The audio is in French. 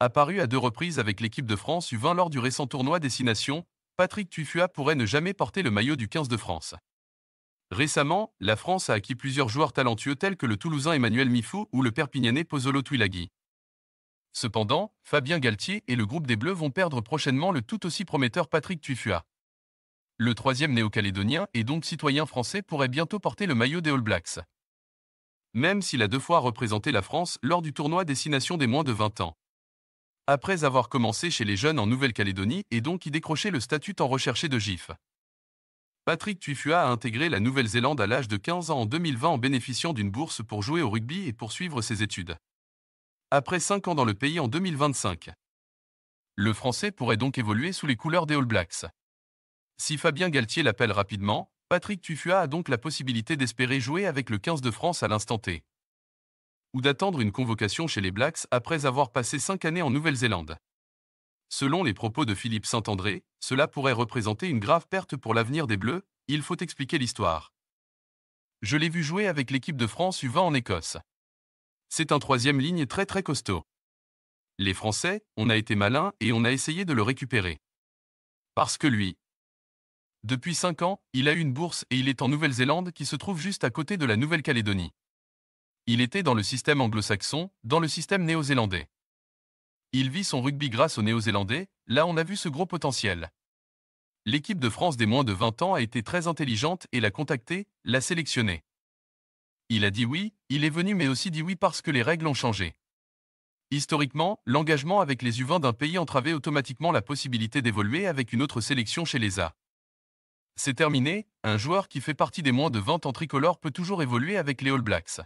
Apparu à deux reprises avec l'équipe de France U20 lors du récent tournoi Destination, Patrick Tufua pourrait ne jamais porter le maillot du 15 de France. Récemment, la France a acquis plusieurs joueurs talentueux tels que le Toulousain Emmanuel Mifou ou le Perpignanais Pozzolo Twilaghi. Cependant, Fabien Galtier et le groupe des Bleus vont perdre prochainement le tout aussi prometteur Patrick Tufua. Le troisième néo-calédonien et donc citoyen français pourrait bientôt porter le maillot des All Blacks. Même s'il a deux fois représenté la France lors du tournoi Destination des moins de 20 ans après avoir commencé chez les jeunes en Nouvelle-Calédonie et donc y décroché le statut en recherché de GIF. Patrick Tuifua a intégré la Nouvelle-Zélande à l'âge de 15 ans en 2020 en bénéficiant d'une bourse pour jouer au rugby et poursuivre ses études. Après 5 ans dans le pays en 2025. Le français pourrait donc évoluer sous les couleurs des All Blacks. Si Fabien Galtier l'appelle rapidement, Patrick Tuifua a donc la possibilité d'espérer jouer avec le 15 de France à l'instant T ou d'attendre une convocation chez les Blacks après avoir passé cinq années en Nouvelle-Zélande. Selon les propos de Philippe Saint-André, cela pourrait représenter une grave perte pour l'avenir des Bleus, il faut expliquer l'histoire. Je l'ai vu jouer avec l'équipe de France U20 en Écosse. C'est un troisième ligne très très costaud. Les Français, on a été malins et on a essayé de le récupérer. Parce que lui. Depuis 5 ans, il a une bourse et il est en Nouvelle-Zélande qui se trouve juste à côté de la Nouvelle-Calédonie. Il était dans le système anglo-saxon, dans le système néo-zélandais. Il vit son rugby grâce aux Néo-Zélandais, là on a vu ce gros potentiel. L'équipe de France des moins de 20 ans a été très intelligente et l'a contacté, l'a sélectionné. Il a dit oui, il est venu mais aussi dit oui parce que les règles ont changé. Historiquement, l'engagement avec les U20 d'un pays entravait automatiquement la possibilité d'évoluer avec une autre sélection chez les A. C'est terminé, un joueur qui fait partie des moins de 20 ans tricolore peut toujours évoluer avec les All Blacks.